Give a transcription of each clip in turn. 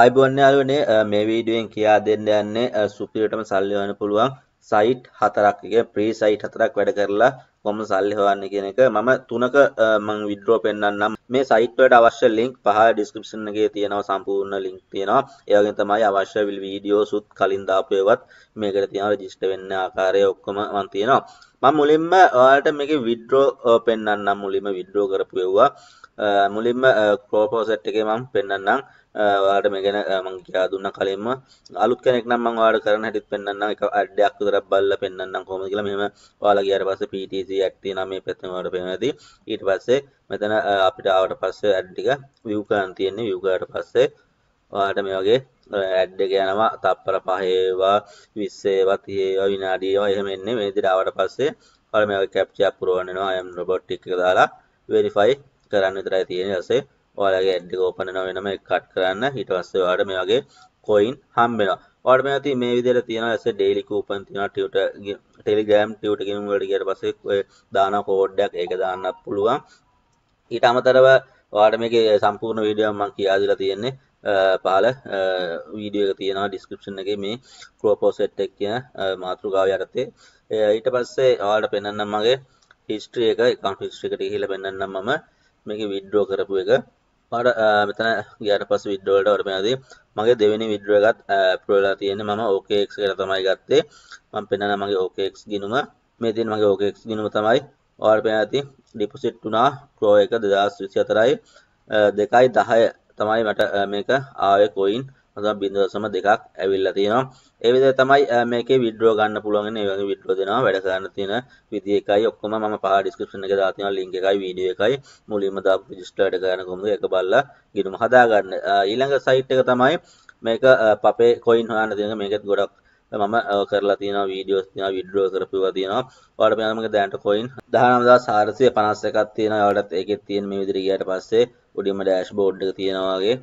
අයිබොන්න යාලුවනේ මේ වීඩියෙන් කියා දෙන්න යන්නේ සුපිරිටම සල්ලි හොයන්න පුළුවන් සයිට් හතරක් එක ප්‍රී සයිට් හතරක් වැඩ කරලා කොහොමද සල්ලි හොයන්නේ කියන එක මම තුනක මම විඩ්‍රෝ පෙන්නන්නම් මේ සයිට් වලට අවශ්‍ය ලින්ක් පහ ඩිස්ක්‍රිප්ෂන් එකේ තියෙනවා සම්පූර්ණ ලින්ක් තියෙනවා ඒ වගේම තමයි අවශ්‍ය විල් වීඩියෝස් උත් කලින් දාපු ඒවත් මේකට තියෙනවා රෙජිස්ටර් වෙන්න ආකාරය ඔක්කොම මම තියෙනවා මම මුලින්ම ඔයාලට මේකේ විඩ්‍රෝ පෙන්වන්නම් මුලින්ම විඩ්‍රෝ කරපු එව්වා මුලින්ම ක්‍රෝපෝසෙට් එකේ මම පෙන්වන්නම් ඔයාලට මේ ගැන මම කියලා දුන්නා කලින්ම අලුත් කෙනෙක් නම් මම ඔයාලට කරන්න හැටිත් පෙන්වන්නම් එක ඇඩ්ඩයක් විතරක් බලලා පෙන්වන්නම් කොහොමද කියලා මෙහෙම ඔයාලා ගියාට පස්සේ PTC ඇඩ් තියෙනවා මේ පැත්තෙන් ඔයාලට පෙන්වදී ඊට පස්සේ මෙතන අපිට ආවට පස්සේ ඇඩ් ටික view කරන් තියෙන්නේ view කරාට පස්සේ ඔයාලට මේ වගේ ඇඩ් එක යනවා තප්පර පහේවා 20 ඒවා 30 ඒවා විනාඩි ඒවා එහෙම එන්නේ මේ විදිහට ආවට පස්සේ ඔයාලා මේ වගේ කැප්චා පුරවන්න එනවා I am robot එක දාලා verify කරන්න විතරයි තියෙන්නේ ඊපස්සේ ඔයාලගේ ඇඩ් එක ඕපන් වෙනවා වෙනම එක කට් කරන්න ඊට පස්සේ ඔයාලට මේ වගේ coin හම්බ වෙනවා ඔයාලට මේ ඇති මේ විදිහට තියෙනවා ඇස daily coupon තියෙනවා Twitter Telegram Twitter ගේම් වලට ගියට පස්සේ ඔය දාන කෝඩ් එකක් ඒක දාන්නත් පුළුවන් ඊට අමතරව ඔයාලට මේකේ සම්පූර්ණ වීඩියෝ මම කියා දීලා තියෙන්නේ පාල වීඩියක තියෙනවා ඩිස්කපෂන් එක මේ ක්‍රෝපෝසෙට්ටක් කියන මාතෘගාව යටතේ ඊට පස්සේ ආට පෙන්න්නම් මගේ හිස්ට්‍රිය එක එකකන් හිස්ට්‍රිකට හිල පෙන්න්නම් මම මේක විඩ්ඩෝ කරපු එක පට මෙතන ගයට පස් විඩ්ඩෝලට ඔරමයාදී මගේ දෙවැනි විඩ්ඩුවගත් ප්‍රලා තියෙන මම ඕකෙක් කර තමයි ගත්තේ මම පෙන්න්න මගේ ඕකෙක් ගිනුම මේතින් මගේ ඕකෙක් ගිනුම තමයි ඕර් පෙන ඇති ඩිපසිට් වනා ක්‍රෝ එක දෙදස් විසි අතරයි දෙකයි දහය තමයි මට මේක ආය කොයින් බිඳසම දෙකක් ඇවිල්ලා තියෙනවා ඒවිද තමයි මේක විඩෝ ගන්න පුළුවන් ඒවගේ විඩෝ දෙනවා වැඩ කරන්න තියෙන විදි එකයි ඔක්කොම මම පහ ඩිස්ක්‍රිප්ෂන් එකේ දාලා තියෙනවා ලින්ක් එකයි වීඩියෝ එකයි මුලින්ම දාපු රෙජිස්ටර්ඩ් කරන කොහොමද එක බලලා ගිනුම හදා ගන්න ඊළඟ සයිට් එක තමයි මේක පපේ කොයින් හොයන්න තියෙන මේකත් ගොඩක් මම කරලා තියෙනවා වීඩියෝස් තියෙනවා විඩ්‍රෝ කරපුවා තියෙනවා. ඔයාලට මෙන්න මගේ දැනට coin 19451ක් තියෙනවා. ඔයාලටත් ඒකෙත් තියෙන මේ විදිහට ගියාට පස්සේ උඩින්ම ඩෑෂ්බෝඩ් එක තියෙනවා වගේ.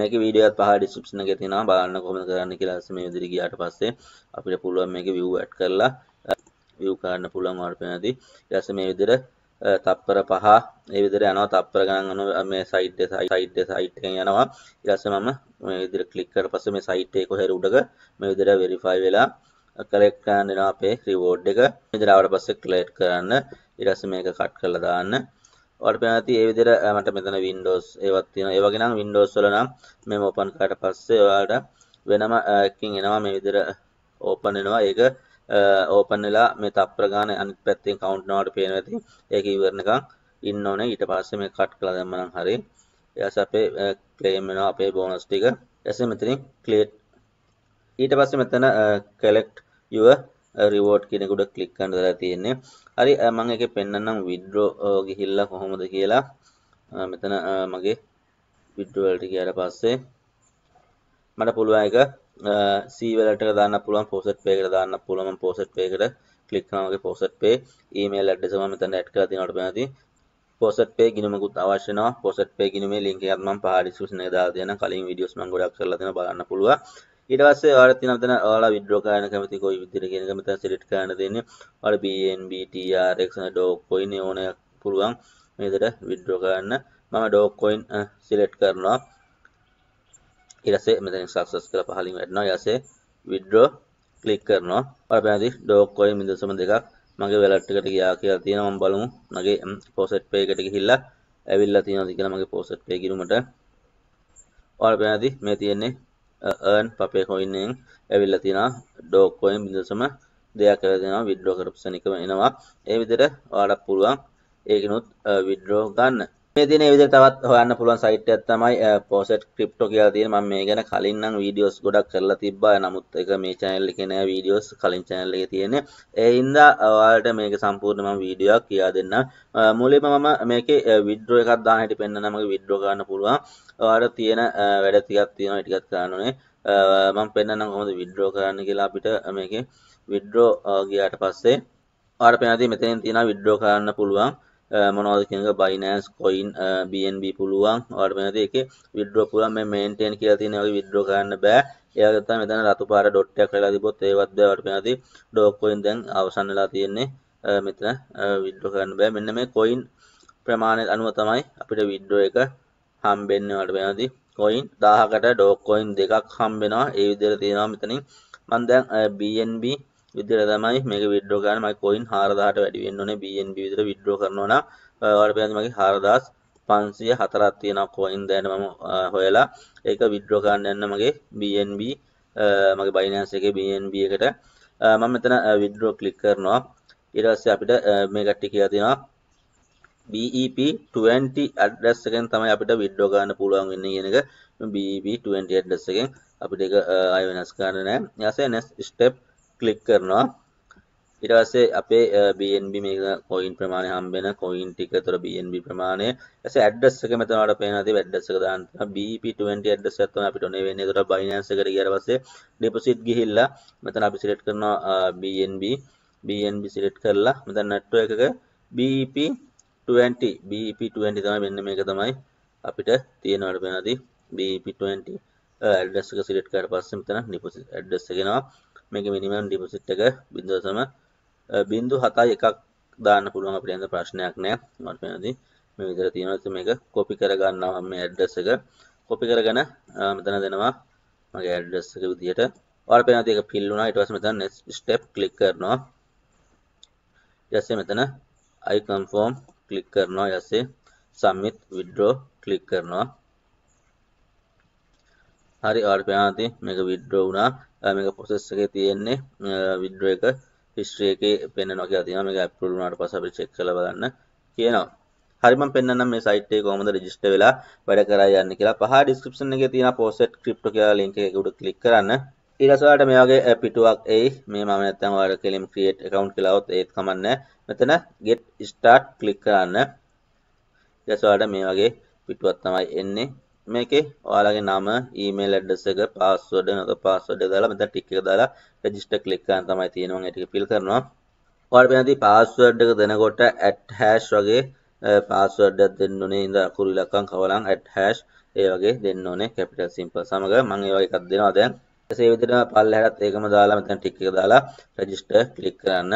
මේකේ වීඩියෝ එකත් පහල description එකේ තියෙනවා. බලන්න කොහොමද කරන්න කියලා මේ විදිහට ගියාට පස්සේ අපිට පුළුවන් මේකේ view add කරලා view කරන්න පුළුවන් ඔයාලට පේනදී. ඊට පස්සේ මේ විදිහට තප්පර පහ ඒ විදිහට යනවා තප්පර ගණන් අනුව මේ සයිට් එක සයිට් එක සයිට් එකෙන් යනවා ඊට පස්සේ මම මේ විදිහට ක්ලික් කරලා පස්සේ මේ සයිට් එක කොහේ උඩක මේ විදිහට වෙරිෆයි වෙලා කලෙක්ට් කරන්න එනවා අපේ රිවෝඩ් එක මේ විදිහට ආවට පස්සේ ක්ලෙක්ට් කරන්න ඊට පස්සේ මේක කට් කරලා දාන්න ඔයාලට පැහැදිලි ඒ විදිහට මට මෙතන Windows ඒවත් තියෙනවා ඒ වගේ නම් Windows වල නම් මෙම ඕපන් කරාට පස්සේ ඔයාලට වෙනම එකකින් එනවා මේ විදිහට ඕපන් වෙනවා ඒක ඕපන් වෙලා මේ තප්පර ගාන අනිත් පැත්තෙන් කවුන්ට් වෙනවට පේනවා ඇති ඒක ඉවරනකම් ඉන්න ඕනේ ඊට පස්සේ මේ කට් කළා දැම්ම නම් හරි ඊට අපේ ක්ලේම් වෙනවා අපේ බෝනස් ටික ඊටසේ මෙතනින් ක්ලියර් ඊට පස්සේ මෙතන collect your රිවෝඩ් කෙනෙකුට කලික් කරලා තියෙන්නේ හරි මම එකේ පෙන්වන්නම් විඩ්‍රෝ ගිහිල්ලා කොහොමද කියලා මෙතන මගේ විඩ්‍රෝ වලට ගියාට පස්සේ මට පුළුවන් එක සීවලට දාන්න පුළුවන් පෝසට් පේකට දාන්න පුළුවන් පෝසට් පේකට ක්ලික් කරනවා වගේ පෝසට් පේ ඊමේල් ඇඩ්‍රස් මම මෙතන ඇඩ් කරලා තියෙනවා ඔයාලට පොසට් පේ ගිනුමකුත් අවශ්‍ය වෙනවා පොසට් පේ ගිනුමේ ලින්ක් එකත් මම පහල ඩිස්ක්‍රිප්ෂන් එකේ දාලා තියෙනවා කලින් වීඩියෝස් මම ගොඩක් කරලා තියෙනවා බලන්න පුළුවන් ඊට පස්සේ ඔයාලා තියෙනවා මෙතන ඔයාලා විඩ්‍රෝ කරන්න කැමති කොයි විදිහට කියන එක මෙතන සිලෙක්ට් කරන්න තියෙන්නේ ඔයාලා BNB TRX ඩෝක් කොයින් ඕන එකක් පුළුවන් මේ විදිහට විඩ්‍රෝ කරන්න මම ඩෝක් කොයින් සිලෙක්ට් කරනවා ඊට පස්සේ මෙතනින් සක්සස් කරලා පහලින් වැටෙනවා ඊට පස්සේ withdraw click කරනවා ඔය පැනදී ඩෝක් කොයින් 0.2ක් මගේ wallet එකට ගියා කියලා තියෙනවා මම බලමු මගේ deposit pay එකට ගිහිල්ලා ඇවිල්ලා තියෙනවද කියලා මගේ deposit pay කිරුමට ඔය පැනදී මේ තියෙන්නේ earn පපේ coin එකෙන් ඇවිල්ලා තියෙනවා ඩෝක් කොයින් 0.2ක් කරලා දෙනවා withdraw කරපු සෙනිකම එනවා ඒ විදිහට ඔයාලට පුළුවන් ඒකිනුත් withdraw ගන්න මේ තියෙන විදිහට තවත් හොයන්න පුළුවන් සයිට් එකක් තමයි Poset Crypto කියලා තියෙන. මම මේ ගැන කලින් නම් වීඩියෝස් ගොඩක් කරලා තිබ්බා. නමුත් ඒක මේ channel එකේ නෑ වීඩියෝස් කලින් channel එකේ තියෙන්නේ. ඒ හින්දා ඔයාලට මේක සම්පූර්ණ මම වීඩියෝයක් කියා දෙන්නම්. මුලින්ම මම මේකේ withdraw එකක් දාන හැටි පෙන්නනවා. මගේ withdraw කරන්න පුළුවන්. ඔයාලට තියෙන වැඩ ටිකක් තියෙනවා. ඒ ටිකක් කරන්න ඕනේ. මම පෙන්නනම් කොහොමද withdraw කරන්න කියලා අපිට මේකේ withdraw ගියාට පස්සේ ඔයාලට පෙන්නන දේ මෙතනින් තියෙනවා withdraw කරන්න පුළුවන්. මොනවද කියන එක Binance coin BNB පුළුවන් ඔයාලට මෙතන තියෙක withdraw පුළුවන් මේ maintain කියලා තියෙන ඔය withdraw කරන්න බෑ එයා ගත්තා මෙතන රතු පාර ඩොට් එකක් කරලා තිබ්බොත් ඒවත් බෑ ඔයාලට මෙතන තියෙ dog coin දැන් අවසන් වෙලා තියෙන්නේ මෙතන withdraw කරන්න බෑ මෙන්න මේ coin ප්‍රමාණය අනුව තමයි අපිට withdraw එක හම්බෙන්නේ ඔයාලට මෙතන තියෙ කොයින් දාහකට ඩෝකොයින් දෙකක් හම්බෙනවා ඒ විදිහට තියෙනවා මෙතනින් මම දැන් BNB විදිර තමයි මේක විඩ්‍රෝ කරන්න මම coin 4000ට වැඩි වෙන්න ඕනේ BNB විතර විඩ්‍රෝ කරනවා නම් ඔයාලට පේනවා මගේ 4504ක් තියෙනවා coin දැන් මම හොයලා ඒක විඩ්‍රෝ කරන්න යන්න මගේ BNB මගේ Binance එකේ BNB එකට මම මෙතන විඩ්‍රෝ ක්ලික් කරනවා ඊට පස්සේ අපිට මේ කට්ටිය කියලා තියෙනවා BEP20 address එකෙන් තමයි අපිට විඩ්‍රෝ ගන්න පුළුවන් වෙන්නේ කියන එක BEP20 address එකෙන් අපිට ඒක අය වෙනස් කරන්න නැහැ ඊට පස්සේ next step ක්ලික් කරනවා ඊට පස්සේ අපේ BNB මේක coin ප්‍රමාණය හම්බ වෙන coin ටික ඒතර BNB ප්‍රමාණය ඊටසේ address එක මෙතන වලට පේනවා තියෙන්නේ address එක දාන්න තියෙනවා BP20 address එක තමයි අපිට ඔනේ වෙන්නේ ඒතර Binance එකට ගියාට පස්සේ deposit ගිහිල්ලා මෙතන අපි select කරනවා BNB BNB select කරලා මෙතන network එක BP20 BP20 තමයි මෙන්න මේක තමයි අපිට තියෙනවට වෙනදී BP20 address එක select කරලා පස්සේ මෙතන deposit address එක එනවා මේක මිනිමම් ඩිපොසිට් එක 0.01ක් දාන්න පුළුවන් අපිට යන ප්‍රශ්නයක් නෑ මට පේනදී මේ විදිහට තියෙනවා මේක කොපි කරගන්නවා මේ ඇඩ්‍රස් එක කොපි කරගෙන මෙතන දෙනවා මගේ ඇඩ්‍රස් එක විදිහට ඔයාලට පේනවා මේක ෆිල් වුණා ඊට පස්සේ මෙතන next step click කරනවා ඊපස්සේ මෙතන i confirm click කරනවා ඊපස්සේ submit withdraw click කරනවා හරි ඔයාලට පේනවා තියෙන මේක විඩ්‍රෝ වුණා මේක process එකේ තියෙන්නේ විඩ්‍රෝ එක history එකේ පෙන්නනවා කියලා තියෙනවා මේක approve වුණාට පස්සේ අපි check කරලා බලන්න කියනවා හරි මම පෙන්නන්නම් මේ site එකේ කොහොමද register වෙලා වැඩ කරා යන්නේ කියලා පහ description එකේ තියෙන poset crypto කියලා link එක උඩ click කරන්න ඊටසවාට මේ වගේ පිටුවක් එයි මේ මම නැත්තම් ඔයාලට කෙලින් create account කියලා આવොත් ඒත් කමන්නේ මෙතන get start click කරන්න ඊටසවාට මේ වගේ පිටුවක් තමයි එන්නේ මේකේ ඔයාලගේ නම ඊමේල් ඇඩ්‍රස් එක පාස්වර්ඩ් නැත්නම් පාස්වර්ඩ් එක දාලා මෙතන ටික් එක දාලා රෙජිස්ටර් ක්ලික් කරන්න තමයි තියෙන්නේ මම ඒක ෆිල් කරනවා ඔයාලට වෙනදී පාස්වර්ඩ් එක දෙනකොට @hash වගේ පාස්වර්ඩ් එකක් දෙන්න ඕනේ ඉඳ අකුරු ඉලක්කම් කවලම් @hash ඒ වගේ දෙන්න ඕනේ capital simple සමග මම ඒ වගේ එකක් දෙනවා දැන් එසේ විදිහට පල්ලෙහාට ඒකම දාලා මෙතන ටික් එක දාලා රෙජිස්ටර් ක්ලික් කරන්න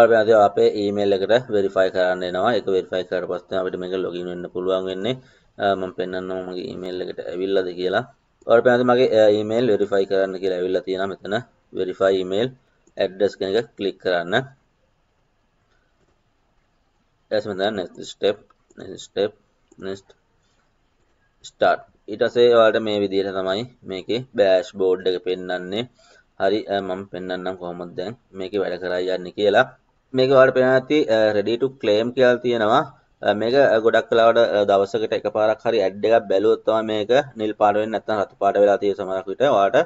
ඔයාලට අපේ ඊමේල් එකට වෙරිෆයි කරන්න එනවා ඒක වෙරිෆයි කරලා පස්සේ අපිට මේක ලොගින් වෙන්න පුළුවන් වෙන්නේ මම පෙන්න්නම මගේ ඊමේල් එකට ඇවිල්ලද කියලා ඔට පැති මගේ ඊමේල් වෙරිෆයි කරන්න කියලා ඇවිල්ල තියෙන මෙතන වෙරිෆයි ඊමේල් ඇඩ්ඩස් කෙන එක කලික් කරන්න ඇස්මත ස්ටප් ස්ටප් නස්ට ස්ටාට් ඉටසේ වාට මේ විදිහට තමයි මේක බෑෂ් බෝඩ් එක පෙන්න්නන්නේ හරි මම පෙන්න්නම් කොහොමත් දැන් මේක වැඩ කරයි යන්න කියලා මේක වාට පෙන ඇති රෙඩිටු ක්ලේම් කියල් තියෙනවා මේක ගොඩක් කලාවට දවසකට එක පාරක් හරි ඇඩ් එකක් බැලුවොත් තමයි මේක නිල් පාට වෙන්නේ නැත්නම් රතු පාට වෙලා තියෙන සමහරක් විට ඔයාලට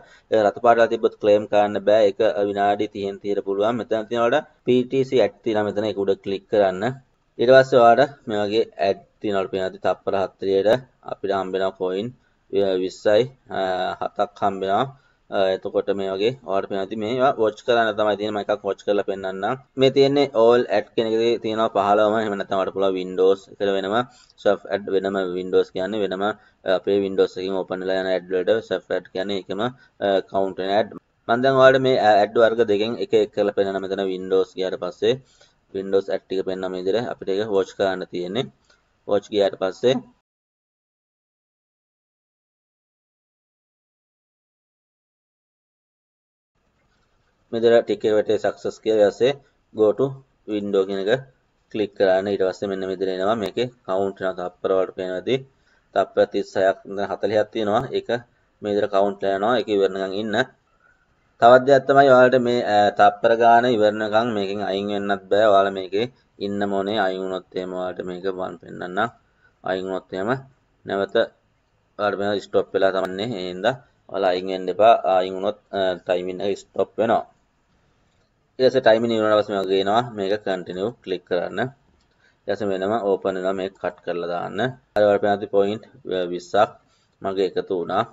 රතු පාට වෙලා තිබ්බොත් ක්ලේම් කරන්න බෑ ඒක විනාඩි 30න් 30 පුළුවන් මෙතන තියෙනවට PTC ඇඩ් තියෙනවා මෙතන ඒක උඩ ක්ලික් කරන්න ඊට පස්සේ ඔයාලට මේ වගේ ඇඩ් තියෙනවට පේනවා තප්පර 40ට අපිට හම්බ වෙනවා කොයින් 20යි 7ක් හම්බ වෙනවා එතකොට මේ වගේ ඔයාලට පෙනති මේවා වොච් කරන්න තමයි තියෙන්නේ මම එකක් වොච් කරලා පෙන්නන්නම් මේ තියෙන්නේ all ad කියන එකේ තියෙනවා 15ම එහෙම නැත්නම් ඔයාලට පුළුවන් windows එකට වෙනම soft ad වෙනම windows කියන්නේ වෙනම අපේ windows එකකින් open වෙලා යන ad වලට soft ad කියන්නේ ඒකම count වෙන ad මම දැන් ඔයාලට මේ ad වර්ග දෙකෙන් එක එක කරලා පෙන්නන මෙතන windows ගියාට පස්සේ windows ad ටික පෙන්නන මේ විදිහට අපිට ඒක වොච් කරන්න තියෙන්නේ වොච් ගියාට පස්සේ මෙදර ටිකවටේ සක්සස් කිය යසේ ගෝට වින්ඩෝ කෙනක කලික් කරන්න ඉට පස්සේ මෙන්න මෙදරෙනවා මේක කවුන්ට්න තප්පරවට පෙනවදී තප්ප තිස්සයක් හතලිහත් තියෙනවා එක මේදර කවුන්ට්ලයනවා එක ඉවරණකං ඉන්න තවද ඇත්තමයි වාලට මේ තප්පර ගාන ඉවරණකං මේකින් අයින් වෙන්නත් බෑ වාල මේකේ ඉන්න මොනේ අයුුණොත්තේම වාට මේක බන් පෙන්න්න අයිුණොත්තේම නැවත වර්ම ස්ටොප් වෙලා තමන්නේ ඒන්ද වල අයිගෙන් දෙපා ආයිුණොත් ටයිමින්න ස්ටොප් වෙනවා ඊට ටයිම නිවන අවශ්‍ය වගේ එනවා මේක කන්ටිනියු ක්ලික් කරන්න ඊට වෙනම ඕපන් වෙනවා මේක කට් කරලා දාන්න අර වල පැනති පොයින්ට් 20ක් මගේ එකතු වුණා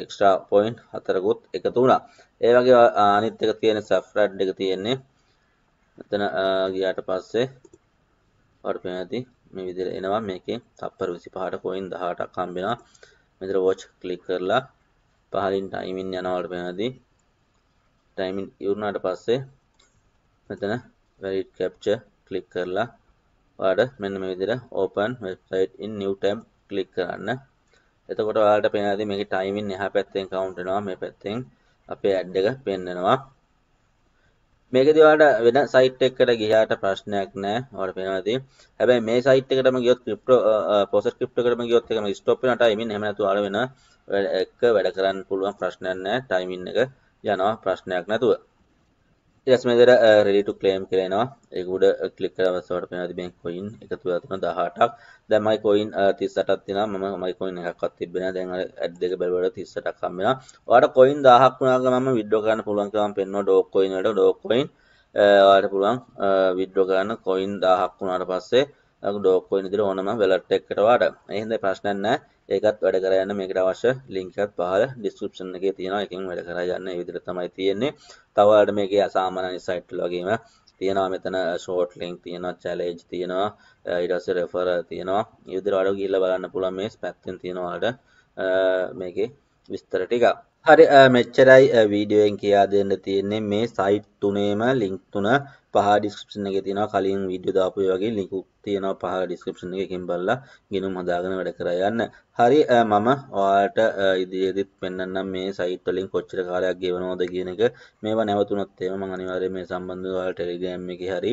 එක්ස්ට්‍රා පොයින්ට් හතරකුත් එකතු වුණා ඒ වගේ අනිත් එක තියෙන සෆ්රඩ් එක තියෙන්නේ මෙතන ගියාට පස්සේ ඔට පෙන ඇති මේ විදිර එනවා මේකේ තප්පර විසි පහට පොයින් දහටක් කම්බෙනවා මෙතර වෝච් කලික් කරලා පහලින් ටයිමින් යනවට පෙනදී ටයිමින් ඉවරුණාට පස්සේ මෙතන වැරිට් කැප්ච කලික් කරලා වාඩ මෙන්න මේ විදිහට open website in new tab click කරන්න එතකොට ඔයාලට පේනවාදී මේකේ ටයිමින් එහා පැත්තෙන් count වෙනවා මේ පැත්තෙන් අපේ ad එක පෙන්වනවා මේකදී ඔයාලට වෙන සයිට් එකකට ගියාට ප්‍රශ්නයක් නැහැ. ඔයාලට පේනවා ඇති. හැබැයි මේ සයිට් එකටම ගියොත් ක්‍රිප්ටෝ පොසට් ක්‍රිප්ටෝ එකටම ගියොත් එකම ස්ටොප් වෙන ටයිමින් එහෙම නැතු ඔයාලා වෙන එක වැඩ කරන්න පුළුවන් ප්‍රශ්නයක් නැහැ. ටයිමින් එක යනවා ප්‍රශ්නයක් නැතුව ඉටස් මේදර රෙඩිටු ක්ලේම් කරනවා ඒකුඩ කලික් කරවසවට පෙනති මේ කොයින් එකතු ඇතින දහටක් දැමයි කොයින් තිස්සටත් තින ම මයිකොයින් එකක්ත් තිබෙන දැන් ඇත් දෙක බැලවට තිස්සටක් කම්මෙන වාට කොයින් දහක් වුණාග ම විඩ්ඩෝ කරන්න පුළුවන්කම පෙන්න්න ඩෝක්කොයින්ට ඩෝක්කොයින් ට පුළුවන් විඩ්ඩෝ කරන්න කොයින් දහක් වුණට පස්සේ ඩෝක්කෝ ඉදිරි ඕනම වෙලට් එකට වාඩ එහෙද ප්‍රශ්නයක් නැහැ ඒකත් වැඩ කරයන්න මේකට අවශ්‍ය ලින්ක් එකත් පහල ඩිස්ක්‍රිප්ෂන් එකේ තියෙනවා එකකින් වැඩ කරගන්න ඒ විදිහට තමයි තියෙන්නේ තව වලට මේකේ සාමාන්‍ය සයිට් වල වගේම තියෙනවා මෙතන ෂෝට් ලින්ක් තියෙනවා චැලෙන්ජ් තියෙනවා ඊට පස්සේ රෙෆර් තියෙනවා ඒ විදිහට වලට ගිහිල්ලා බලන්න පුළුවන් මේ පැත්තෙන් තියෙන වලට මේකේ විස්තර ටික හරි මෙච්චරයි වීඩියෝෙන් කියා දෙන්න තියෙන්නේ මේ සයිට් තුනේම ලින්ක් තුන පහ ඩිස්ක්‍රපෂන එක තින කලින් විඩිය දාපය වගේ ලිකු තියෙනවා පහ ඩිස්ක්‍රපෂන එකින් බල්ල ගෙනුම් හදාගෙන වැඩ කරයන්න හරි මම ඔයාට ඉදිරිදිත් පෙන්න්නම් මේ සයිටලින් කොච්චර කාලයක් ගෙවනෝද කියන එක මේවා නැවතුනොත්තේම මං අනිවාරය මේ සම්බන්ධවා ටෙලිගෑම් එක හරි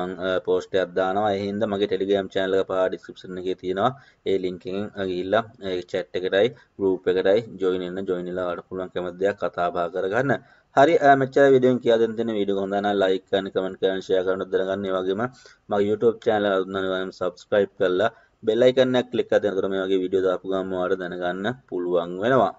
මං පෝස්ට අදදානවා එහින්ද මගේ ටෙලිගෑම් චෑනල පා ඩිස්ක්‍රපෂන එක තියෙනවා ඒ ලිංකින් ගිල්ලා චැට් එකටයි රූප එකටයි ජොයිනන්න ජොයිනිලාට පුළුවන් කැමදයක් කතාබා කරගන්න හරි මෙච්චර විඩියෝ කියලා දෙන්න තියෙන වීඩියෝ හොඳ නම් ලයික් කරන්න කමෙන්ට් කරන්න ෂෙයා කරන්න දැනගන්න. ඒ වගේම මගේ YouTube channel එක උදනන subscribe කරලා bell icon එක click කරලා දෙනකොට මේ වගේ වීඩියෝ දාපු ගමන් ඔයාලට දැනගන්න පුළුවන් වෙනවා.